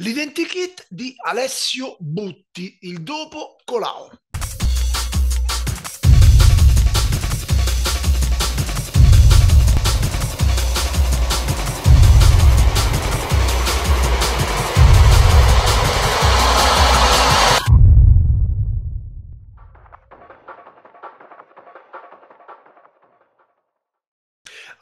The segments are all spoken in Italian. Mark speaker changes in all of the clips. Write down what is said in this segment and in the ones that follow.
Speaker 1: L'identikit di Alessio Butti, il dopo Colau.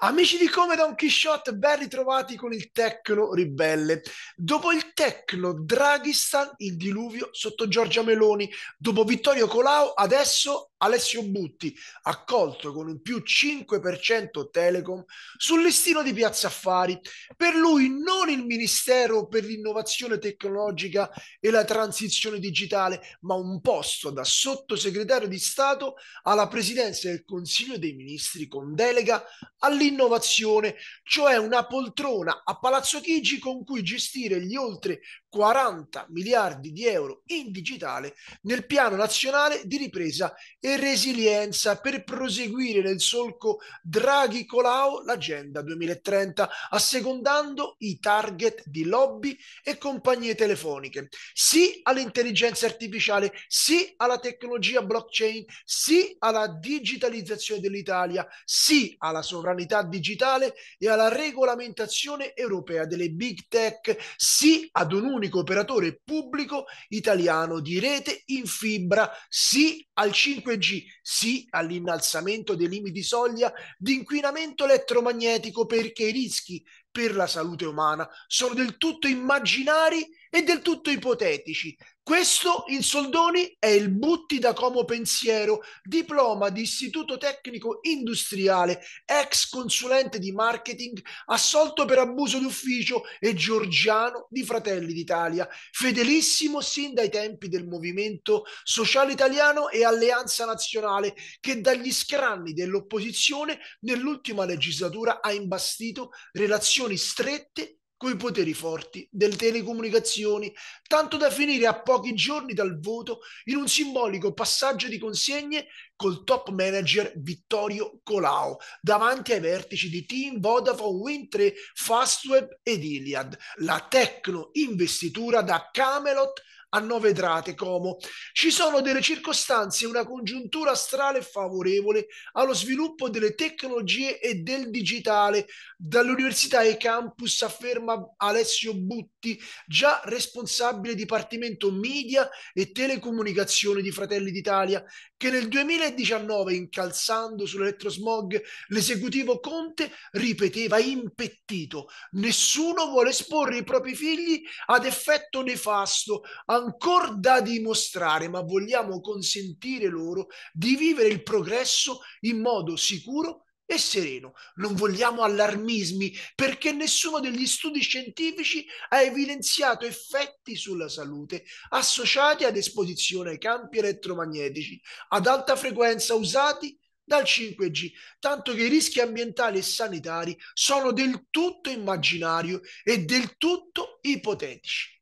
Speaker 1: Amici di Come Don Quixote, ben ritrovati con il Tecno Ribelle. Dopo il Tecno, Draghistan, il diluvio sotto Giorgia Meloni. Dopo Vittorio Colau, adesso Alessio Butti, accolto con un più 5% Telecom sul listino di Piazza Affari. Per lui non il Ministero per l'innovazione tecnologica e la transizione digitale, ma un posto da sottosegretario di Stato alla presidenza del Consiglio dei Ministri con delega all'innovazione innovazione, cioè una poltrona a Palazzo Chigi con cui gestire gli oltre 40 miliardi di euro in digitale nel piano nazionale di ripresa e resilienza per proseguire nel solco Draghi-Colau l'agenda 2030, assecondando i target di lobby e compagnie telefoniche. Sì all'intelligenza artificiale, sì alla tecnologia blockchain, sì alla digitalizzazione dell'Italia, sì alla sovranità digitale e alla regolamentazione europea delle big tech, sì ad un'unica l'unico operatore pubblico italiano di rete in fibra, sì al 5G, sì all'innalzamento dei limiti soglia di inquinamento elettromagnetico perché i rischi per la salute umana sono del tutto immaginari e del tutto ipotetici. Questo, in soldoni, è il Butti da Como Pensiero, diploma di istituto tecnico industriale, ex consulente di marketing, assolto per abuso d'ufficio e Giorgiano di Fratelli d'Italia, fedelissimo sin dai tempi del movimento sociale italiano e alleanza nazionale, che dagli scranni dell'opposizione nell'ultima legislatura ha imbastito relazioni strette coi poteri forti delle telecomunicazioni, tanto da finire a pochi giorni dal voto in un simbolico passaggio di consegne col top manager Vittorio Colau davanti ai vertici di Team Vodafone Win 3, Fastweb ed Iliad, la tecno investitura da Camelot a nove annoverate Como. Ci sono delle circostanze una congiuntura astrale favorevole allo sviluppo delle tecnologie e del digitale. Dall'Università e Campus afferma Alessio Butti, già responsabile Dipartimento Media e Telecomunicazione di Fratelli d'Italia, che nel 2019, incalzando sull'elettrosmog, l'esecutivo Conte ripeteva impettito: nessuno vuole esporre i propri figli ad effetto nefasto, a ancora da dimostrare, ma vogliamo consentire loro di vivere il progresso in modo sicuro e sereno. Non vogliamo allarmismi perché nessuno degli studi scientifici ha evidenziato effetti sulla salute associati ad esposizione ai campi elettromagnetici ad alta frequenza usati dal 5G, tanto che i rischi ambientali e sanitari sono del tutto immaginari e del tutto ipotetici.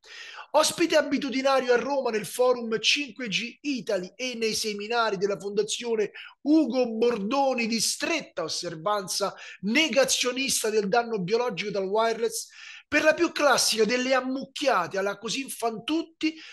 Speaker 1: Ospite abitudinario a Roma nel forum 5G Italy e nei seminari della Fondazione Ugo Bordoni di stretta osservanza negazionista del danno biologico dal wireless, per la più classica delle ammucchiate alla così fan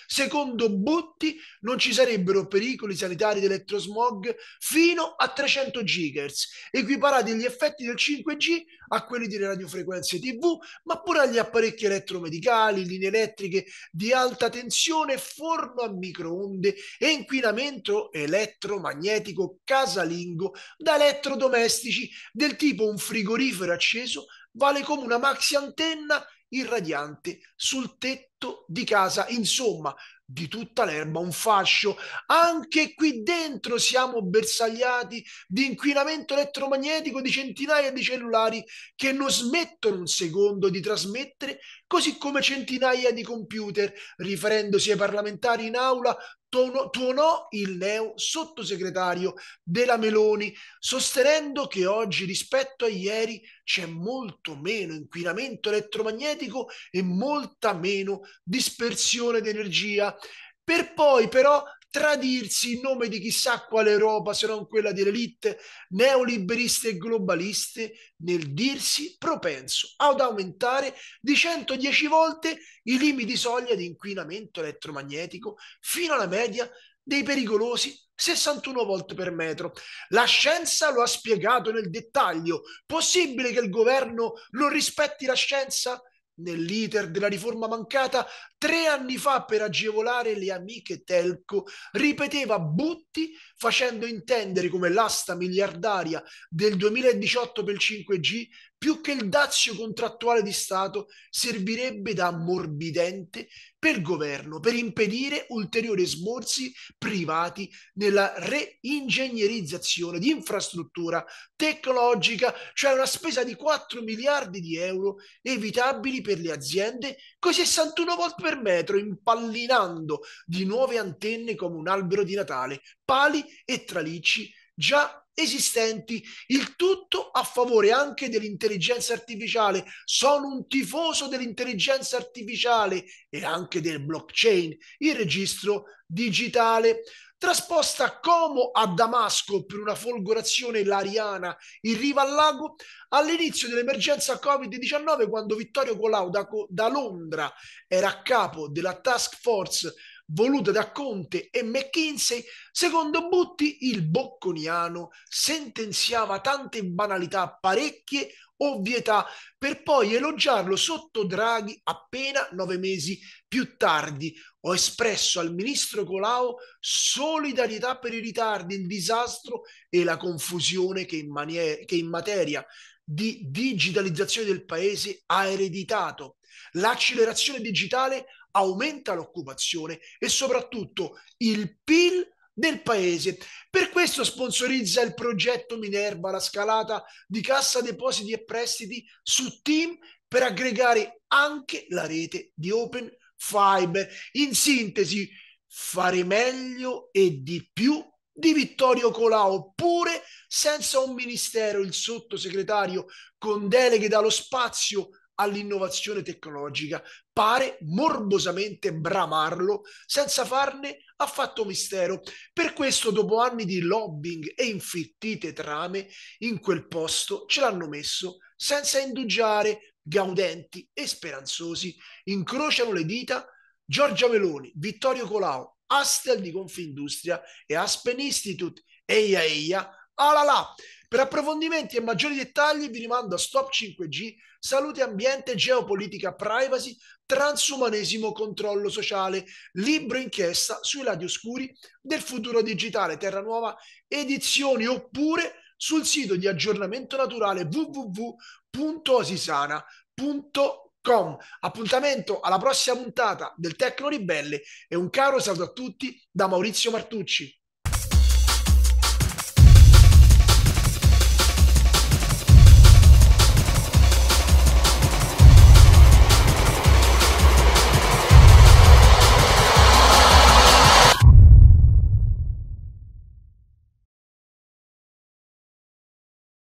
Speaker 1: secondo Butti non ci sarebbero pericoli sanitari di elettrosmog fino a 300 GHz, equiparati gli effetti del 5G a quelli delle radiofrequenze TV, ma pure agli apparecchi elettromedicali, linee elettriche di alta tensione, forno a microonde e inquinamento elettromagnetico casalingo da elettrodomestici del tipo un frigorifero acceso vale come una maxi antenna irradiante sul tetto di casa. Insomma, di tutta l'erba un fascio. Anche qui dentro siamo bersagliati di inquinamento elettromagnetico di centinaia di cellulari che non smettono un secondo di trasmettere, così come centinaia di computer. Riferendosi ai parlamentari in aula, tuonò, il neo sottosegretario della Meloni, sostenendo che oggi rispetto a ieri c'è molto meno inquinamento elettromagnetico energetico e molta meno dispersione di energia, per poi però tradirsi in nome di chissà quale Europa se non quella delle elite neoliberiste e globaliste nel dirsi propenso ad aumentare di 110 volte i limiti soglia di inquinamento elettromagnetico fino alla media dei pericolosi 61 volt per metro. La scienza lo ha spiegato nel dettaglio. Possibile che il governo non rispetti la scienza? nell'iter della riforma mancata tre anni fa per agevolare le amiche telco, ripeteva Butti facendo intendere come l'asta miliardaria del 2018 per il 5G più che il dazio contrattuale di Stato, servirebbe da morbidente per il governo per impedire ulteriori sborsi privati nella reingegnerizzazione di infrastruttura tecnologica, cioè una spesa di 4 miliardi di euro evitabili per le aziende con 61 volt per metro, impallinando di nuove antenne come un albero di Natale, pali e tralicci già esistenti, il tutto a favore anche dell'intelligenza artificiale. Sono un tifoso dell'intelligenza artificiale e anche del blockchain, il registro digitale. Trasposta a Como a Damasco per una folgorazione lariana in riva al lago, all'inizio dell'emergenza Covid-19, quando Vittorio Colau da, da Londra era a capo della task force voluta da Conte e McKinsey, secondo Butti il bocconiano sentenziava tante banalità, parecchie ovvietà, per poi elogiarlo sotto Draghi appena nove mesi più tardi. Ho espresso al ministro Colau solidarietà per i ritardi, il disastro e la confusione che in, maniera, che in materia di digitalizzazione del paese ha ereditato. L'accelerazione digitale aumenta l'occupazione e soprattutto il PIL del paese. Per questo sponsorizza il progetto Minerva, la scalata di cassa depositi e prestiti su Team per aggregare anche la rete di Open Fiber. In sintesi, fare meglio e di più di Vittorio Colà oppure senza un ministero il sottosegretario con deleghe dallo spazio all'innovazione tecnologica pare morbosamente bramarlo senza farne affatto mistero. Per questo, dopo anni di lobbying e infittite trame, in quel posto ce l'hanno messo senza indugiare, gaudenti e speranzosi, incrociano le dita Giorgia Meloni, Vittorio Colau, Astel di Confindustria e Aspen Institute, eia eia, alala, ah per approfondimenti e maggiori dettagli vi rimando a Stop 5G, salute ambiente, geopolitica, privacy, transumanesimo, controllo sociale, libro inchiesta sui lati oscuri del futuro digitale, Terra Nuova Edizioni oppure sul sito di aggiornamento naturale www.osisana.com. Appuntamento alla prossima puntata del Tecno Ribelle e un caro saluto a tutti da Maurizio Martucci.